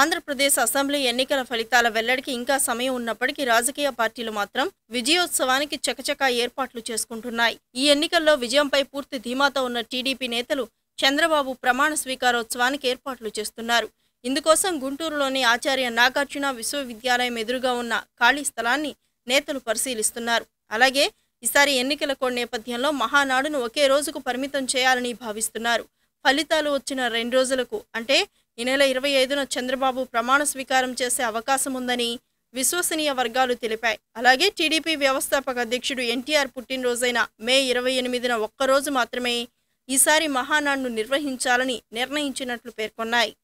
Andhra Pradesh assembly ఎన్నికల ఫలితాల వెల్లడికి ఇంకా సమయం ఉన్నప్పటికీ రాజకీయ పార్టీలు మాత్రం విజయోత్సవానికి చకచకా ఏర్పాట్లు చేసుకుంటున్నాయి ఈ ఎన్నికల్లో విజయంపై పూర్తి ధీమాతో ఉన్న టీడీపీ నేతలు చంద్రబాబు ప్రమాణ స్వీకారోత్సవానికి ఏర్పాట్లు చేస్తున్నారు ఇందుకోసం గుంటూరులోని ఆచార్య నాగార్జున విశ్వవిద్యాలయం ఎదురుగా ఉన్న ఖాళీ స్థలాన్ని నేతలు పరిశీలిస్తున్నారు అలాగే ఈసారి ఎన్నికల కోడ్ నేపథ్యంలో మహానాడును ఒకే రోజుకు పరిమితం చేయాలని భావిస్తున్నారు ఫలితాలు వచ్చిన రెండు రోజులకు అంటే ఈ నెల ఇరవై ఐదున చంద్రబాబు ప్రమాణ స్వీకారం చేసే అవకాశం ఉందని విశ్వసనీయ వర్గాలు తెలిపాయి అలాగే టీడీపీ వ్యవస్థాపక అధ్యక్షుడు ఎన్టీఆర్ పుట్టినరోజైన మే ఇరవై ఎనిమిదిన ఒక్కరోజు మాత్రమే ఈసారి మహానాడును నిర్వహించాలని నిర్ణయించినట్లు పేర్కొన్నాయి